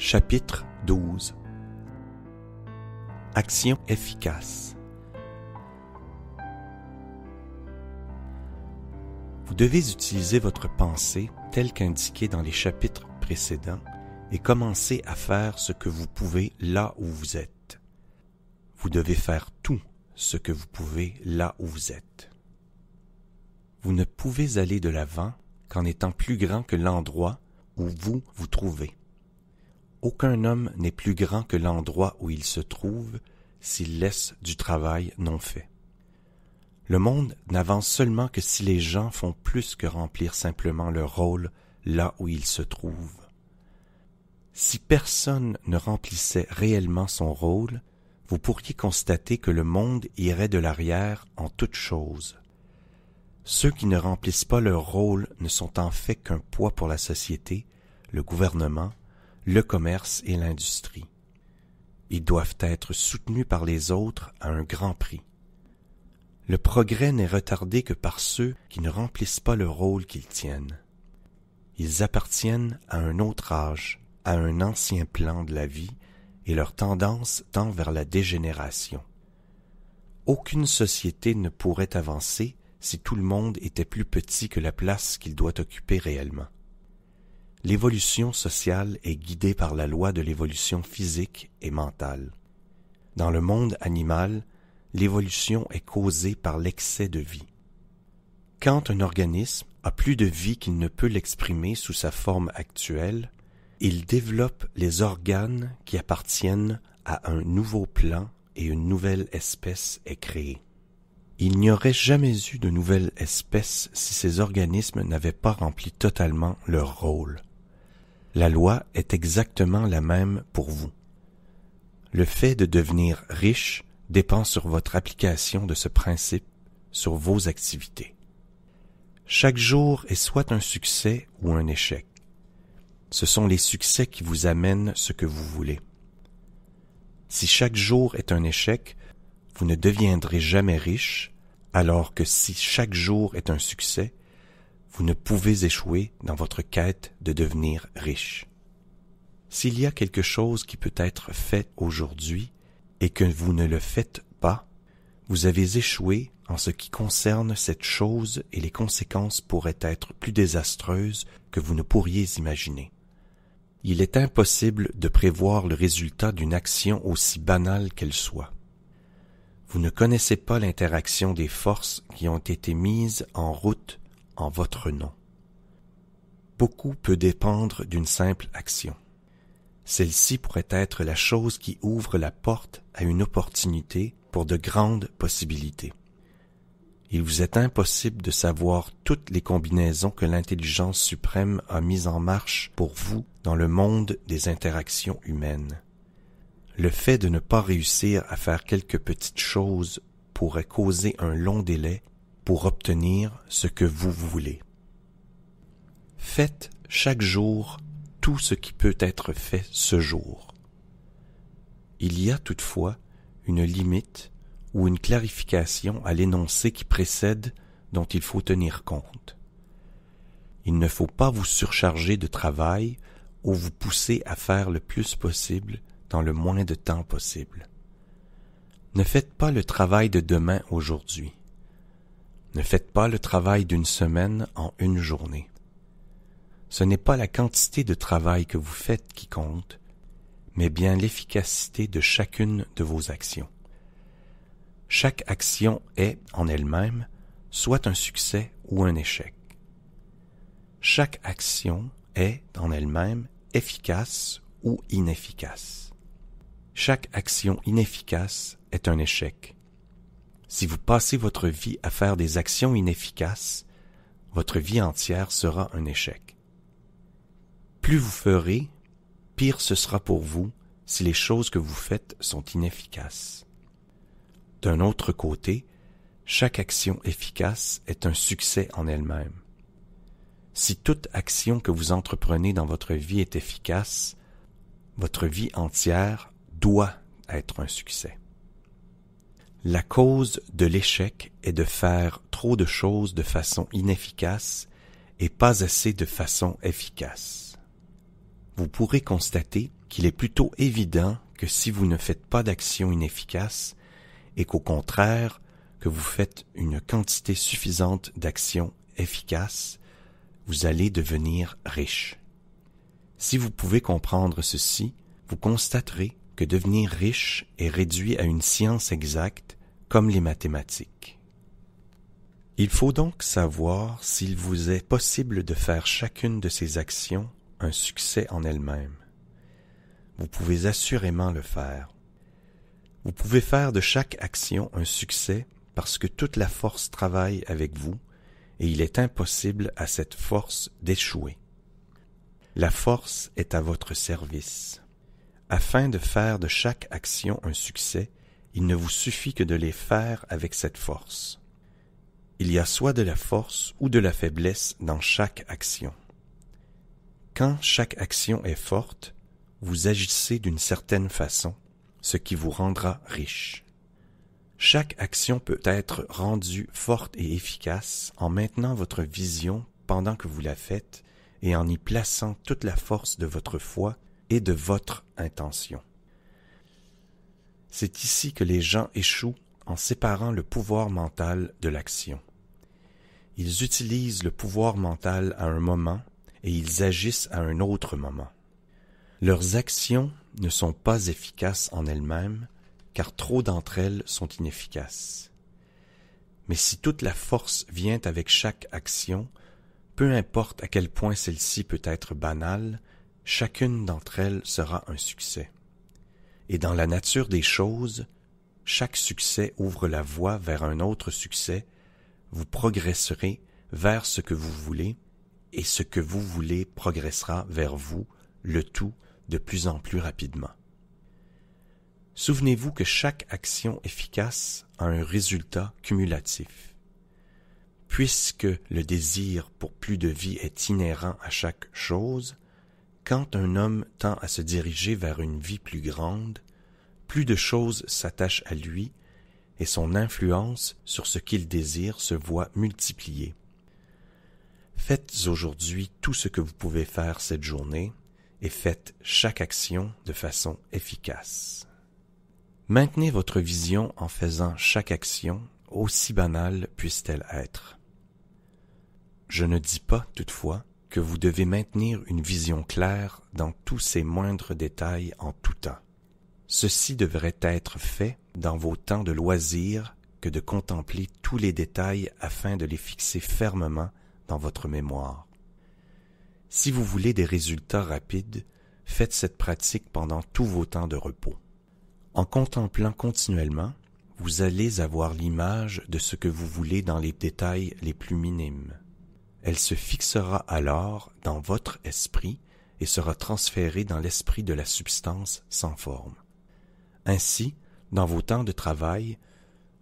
Chapitre 12 Action efficace Vous devez utiliser votre pensée telle qu'indiquée dans les chapitres précédents et commencer à faire ce que vous pouvez là où vous êtes. Vous devez faire tout ce que vous pouvez là où vous êtes. Vous ne pouvez aller de l'avant qu'en étant plus grand que l'endroit où vous vous trouvez. Aucun homme n'est plus grand que l'endroit où il se trouve s'il laisse du travail non fait. Le monde n'avance seulement que si les gens font plus que remplir simplement leur rôle là où ils se trouvent. Si personne ne remplissait réellement son rôle, vous pourriez constater que le monde irait de l'arrière en toutes choses. Ceux qui ne remplissent pas leur rôle ne sont en fait qu'un poids pour la société, le gouvernement le commerce et l'industrie. Ils doivent être soutenus par les autres à un grand prix. Le progrès n'est retardé que par ceux qui ne remplissent pas le rôle qu'ils tiennent. Ils appartiennent à un autre âge, à un ancien plan de la vie, et leur tendance tend vers la dégénération. Aucune société ne pourrait avancer si tout le monde était plus petit que la place qu'il doit occuper réellement l'évolution sociale est guidée par la loi de l'évolution physique et mentale. Dans le monde animal, l'évolution est causée par l'excès de vie. Quand un organisme a plus de vie qu'il ne peut l'exprimer sous sa forme actuelle, il développe les organes qui appartiennent à un nouveau plan et une nouvelle espèce est créée. Il n'y aurait jamais eu de nouvelle espèce si ces organismes n'avaient pas rempli totalement leur rôle. La loi est exactement la même pour vous. Le fait de devenir riche dépend sur votre application de ce principe sur vos activités. Chaque jour est soit un succès ou un échec. Ce sont les succès qui vous amènent ce que vous voulez. Si chaque jour est un échec, vous ne deviendrez jamais riche, alors que si chaque jour est un succès, vous ne pouvez échouer dans votre quête de devenir riche. S'il y a quelque chose qui peut être fait aujourd'hui et que vous ne le faites pas, vous avez échoué en ce qui concerne cette chose et les conséquences pourraient être plus désastreuses que vous ne pourriez imaginer. Il est impossible de prévoir le résultat d'une action aussi banale qu'elle soit. Vous ne connaissez pas l'interaction des forces qui ont été mises en route en votre nom. Beaucoup peut dépendre d'une simple action. Celle-ci pourrait être la chose qui ouvre la porte à une opportunité pour de grandes possibilités. Il vous est impossible de savoir toutes les combinaisons que l'intelligence suprême a mises en marche pour vous dans le monde des interactions humaines. Le fait de ne pas réussir à faire quelques petites choses pourrait causer un long délai pour obtenir ce que vous voulez. Faites chaque jour tout ce qui peut être fait ce jour. Il y a toutefois une limite ou une clarification à l'énoncé qui précède dont il faut tenir compte. Il ne faut pas vous surcharger de travail ou vous pousser à faire le plus possible dans le moins de temps possible. Ne faites pas le travail de demain aujourd'hui. Ne faites pas le travail d'une semaine en une journée. Ce n'est pas la quantité de travail que vous faites qui compte, mais bien l'efficacité de chacune de vos actions. Chaque action est, en elle-même, soit un succès ou un échec. Chaque action est, en elle-même, efficace ou inefficace. Chaque action inefficace est un échec, si vous passez votre vie à faire des actions inefficaces, votre vie entière sera un échec. Plus vous ferez, pire ce sera pour vous si les choses que vous faites sont inefficaces. D'un autre côté, chaque action efficace est un succès en elle-même. Si toute action que vous entreprenez dans votre vie est efficace, votre vie entière doit être un succès. La cause de l'échec est de faire trop de choses de façon inefficace et pas assez de façon efficace. Vous pourrez constater qu'il est plutôt évident que si vous ne faites pas d'action inefficace et qu'au contraire que vous faites une quantité suffisante d'actions efficaces, vous allez devenir riche. Si vous pouvez comprendre ceci, vous constaterez que devenir riche est réduit à une science exacte comme les mathématiques. Il faut donc savoir s'il vous est possible de faire chacune de ces actions un succès en elle-même. Vous pouvez assurément le faire. Vous pouvez faire de chaque action un succès parce que toute la force travaille avec vous et il est impossible à cette force d'échouer. La force est à votre service. Afin de faire de chaque action un succès, il ne vous suffit que de les faire avec cette force. Il y a soit de la force ou de la faiblesse dans chaque action. Quand chaque action est forte, vous agissez d'une certaine façon, ce qui vous rendra riche. Chaque action peut être rendue forte et efficace en maintenant votre vision pendant que vous la faites et en y plaçant toute la force de votre foi et de votre intention. C'est ici que les gens échouent en séparant le pouvoir mental de l'action. Ils utilisent le pouvoir mental à un moment et ils agissent à un autre moment. Leurs actions ne sont pas efficaces en elles-mêmes, car trop d'entre elles sont inefficaces. Mais si toute la force vient avec chaque action, peu importe à quel point celle-ci peut être banale, chacune d'entre elles sera un succès. Et dans la nature des choses, chaque succès ouvre la voie vers un autre succès, vous progresserez vers ce que vous voulez, et ce que vous voulez progressera vers vous, le tout de plus en plus rapidement. Souvenez-vous que chaque action efficace a un résultat cumulatif. Puisque le désir pour plus de vie est inhérent à chaque chose, quand un homme tend à se diriger vers une vie plus grande, plus de choses s'attachent à lui et son influence sur ce qu'il désire se voit multipliée. Faites aujourd'hui tout ce que vous pouvez faire cette journée et faites chaque action de façon efficace. Maintenez votre vision en faisant chaque action, aussi banale puisse-t-elle être. Je ne dis pas, toutefois, que vous devez maintenir une vision claire dans tous ses moindres détails en tout temps. Ceci devrait être fait dans vos temps de loisir que de contempler tous les détails afin de les fixer fermement dans votre mémoire. Si vous voulez des résultats rapides, faites cette pratique pendant tous vos temps de repos. En contemplant continuellement, vous allez avoir l'image de ce que vous voulez dans les détails les plus minimes. Elle se fixera alors dans votre esprit et sera transférée dans l'esprit de la substance sans forme. Ainsi, dans vos temps de travail,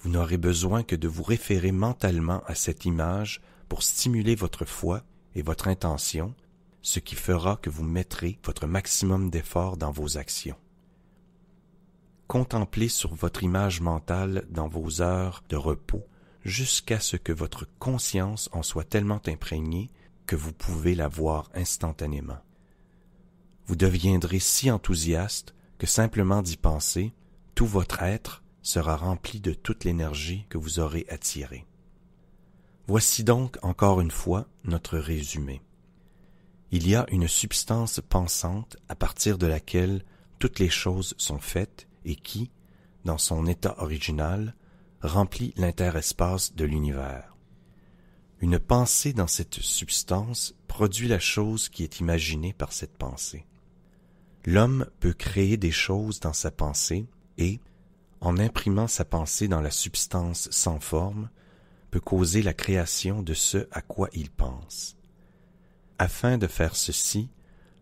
vous n'aurez besoin que de vous référer mentalement à cette image pour stimuler votre foi et votre intention, ce qui fera que vous mettrez votre maximum d'efforts dans vos actions. Contemplez sur votre image mentale dans vos heures de repos jusqu'à ce que votre conscience en soit tellement imprégnée que vous pouvez la voir instantanément. Vous deviendrez si enthousiaste que simplement d'y penser, tout votre être sera rempli de toute l'énergie que vous aurez attirée. Voici donc encore une fois notre résumé. Il y a une substance pensante à partir de laquelle toutes les choses sont faites et qui, dans son état original, remplit l'interespace de l'univers. Une pensée dans cette substance produit la chose qui est imaginée par cette pensée. L'homme peut créer des choses dans sa pensée et, en imprimant sa pensée dans la substance sans forme, peut causer la création de ce à quoi il pense. Afin de faire ceci,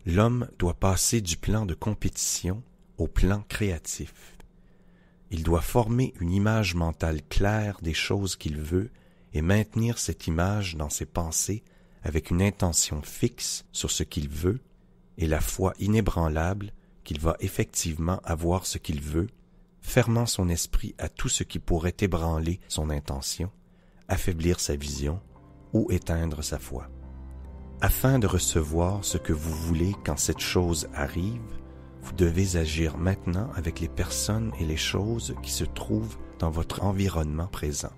l'homme doit passer du plan de compétition au plan créatif. Il doit former une image mentale claire des choses qu'il veut et maintenir cette image dans ses pensées avec une intention fixe sur ce qu'il veut et la foi inébranlable qu'il va effectivement avoir ce qu'il veut, fermant son esprit à tout ce qui pourrait ébranler son intention, affaiblir sa vision ou éteindre sa foi. Afin de recevoir ce que vous voulez quand cette chose arrive, vous devez agir maintenant avec les personnes et les choses qui se trouvent dans votre environnement présent.